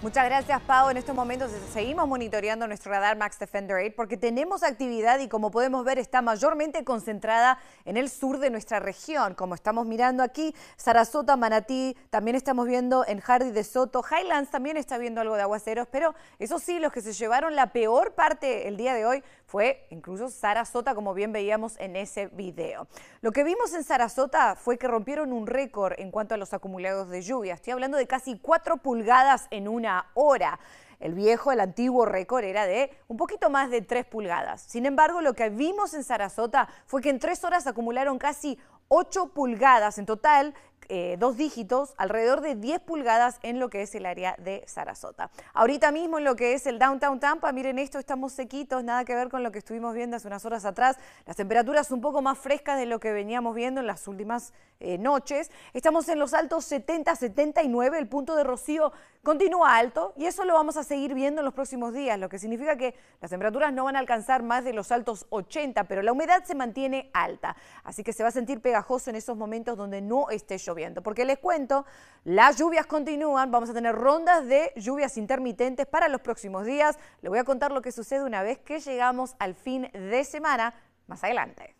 Muchas gracias, Pau. En estos momentos seguimos monitoreando nuestro radar Max Defender 8 porque tenemos actividad y como podemos ver está mayormente concentrada en el sur de nuestra región. Como estamos mirando aquí, Sarasota, Manatí, también estamos viendo en Hardy de Soto, Highlands también está viendo algo de aguaceros, pero eso sí, los que se llevaron la peor parte el día de hoy fue incluso Sarasota, como bien veíamos en ese video. Lo que vimos en Sarasota fue que rompieron un récord en cuanto a los acumulados de lluvia. Estoy hablando de casi 4 pulgadas en una hora. El viejo, el antiguo récord era de un poquito más de 3 pulgadas. Sin embargo, lo que vimos en Sarasota fue que en 3 horas acumularon casi 8 pulgadas en total, eh, dos dígitos, alrededor de 10 pulgadas en lo que es el área de Sarasota. Ahorita mismo en lo que es el Downtown Tampa, miren esto, estamos sequitos, nada que ver con lo que estuvimos viendo hace unas horas atrás. Las temperaturas un poco más frescas de lo que veníamos viendo en las últimas eh, noches. Estamos en los altos 70, 79, el punto de rocío continúa alto y eso lo vamos a seguir viendo en los próximos días, lo que significa que las temperaturas no van a alcanzar más de los altos 80, pero la humedad se mantiene alta, así que se va a sentir pegajoso en esos momentos donde no esté lloviendo, porque les cuento, las lluvias continúan, vamos a tener rondas de lluvias intermitentes para los próximos días, les voy a contar lo que sucede una vez que llegamos al fin de semana, más adelante.